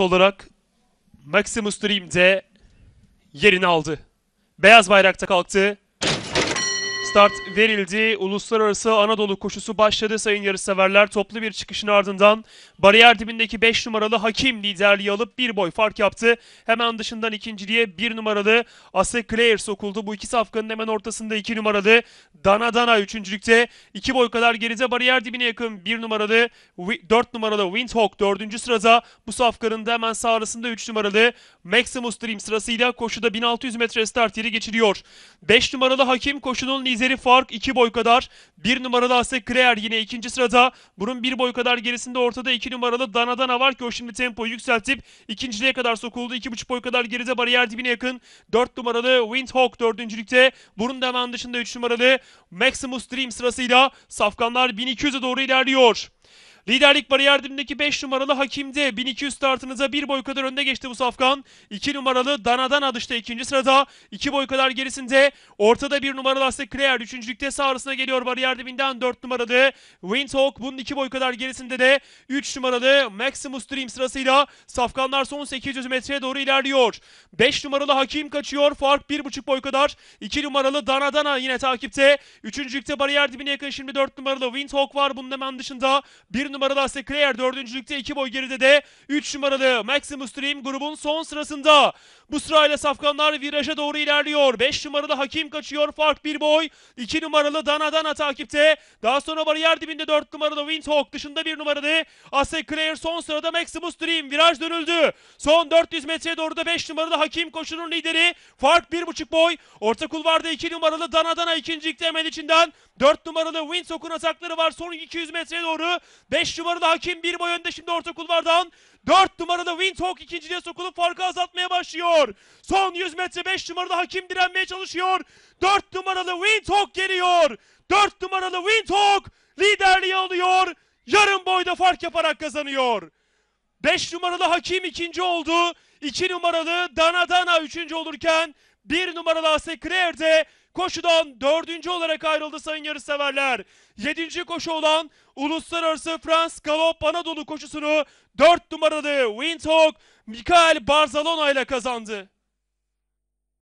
olarak Maximus Dream'de yerini aldı. Beyaz bayrakta kalktı. Start verildi. Uluslararası Anadolu koşusu başladı sayın yarışseverler. Toplu bir çıkışın ardından bariyer dibindeki 5 numaralı Hakim liderliği alıp bir boy fark yaptı. Hemen dışından ikinciliğe 1 numaralı Ase Claire sokuldu. Bu iki safkanın hemen ortasında 2 numaralı Dana Dana üçüncülükte. 2 boy kadar geride bariyer dibine yakın 1 numaralı 4 numaralı Windhawk dördüncü sırada. Bu safkanın da hemen sağ arasında 3 numaralı Maximus Dream sırasıyla koşuda 1600 metre start yeri geçiriyor. 5 numaralı Hakim koşunun lideri Diğerleri fark 2 boy kadar. 1 numaralı asse Kreer yine ikinci sırada. Bunun 1 boy kadar gerisinde ortada 2 numaralı Dana Dana var ki o şimdi tempoyu yükseltip ikinciliğe kadar sokuldu. 2,5 boy kadar geride bariyer dibine yakın. 4 numaralı Windhawk dördüncülükte. Bunun da hemen dışında 3 numaralı Maximus Dream sırasıyla safkanlar 1200'e doğru ilerliyor. Liderlik bariyerdimdeki 5 numaralı Hakim'de 1200 startınıza bir boy kadar önde geçti bu safkan. 2 numaralı Danadan adışta ikinci sırada. 2 boy kadar gerisinde. Ortada 1 numaralı Aslı Claire 3. lükte sağrısına geliyor bariyer dibinden 4 numaralı Windhawk. Bunun 2 boy kadar gerisinde de 3 numaralı Maximus Dream sırasıyla safkanlar son 800 metreye doğru ilerliyor. 5 numaralı Hakim kaçıyor. Fark 1,5 boy kadar. 2 numaralı Danadana yine takipte. 3. lükte bariyer dibine yakın şimdi 4 numaralı Windhawk var. Bunun hemen dışında 1 numaralı Asya Claire dördüncülükte iki boy geride de 3 numaralı Maximus Dream grubun son sırasında. Bu sırayla safkanlar viraja doğru ilerliyor. 5 numaralı Hakim kaçıyor. Fark bir boy. 2 numaralı Dana Dana takipte. Daha sonra bariyer dibinde 4 numaralı Windhawk. Dışında 1 numaralı Ase Claire son sırada Maximus Dream. Viraj dönüldü. Son 400 metreye doğru da 5 numaralı Hakim koşunun lideri. Fark 1,5 boy. Orta kulvarda 2 numaralı Dana Dana ikincilikte hemen içinden. 4 numaralı Windsock'un atakları var. Son 200 metreye doğru. 5 numaralı Hakim bir boy önde şimdi orta kulvardan. 4 numarada Windhoek ikinciliğe sokulup farkı azaltmaya başlıyor. Son 100 metre 5 numarada hakim direnmeye çalışıyor. 4 numaralı Windhoek geliyor. 4 numaralı Windhoek liderliği alıyor. Yarım boyda fark yaparak kazanıyor. 5 numaralı Hakim ikinci oldu. 2 numaralı Dana Dana üçüncü olurken bir numaralı Asya de koşudan dördüncü olarak ayrıldı sayın yarışseverler. Yedinci koşu olan Uluslararası Frans Galop Anadolu koşusunu dört numaralı Windhoek Mikael Barzalona ile kazandı.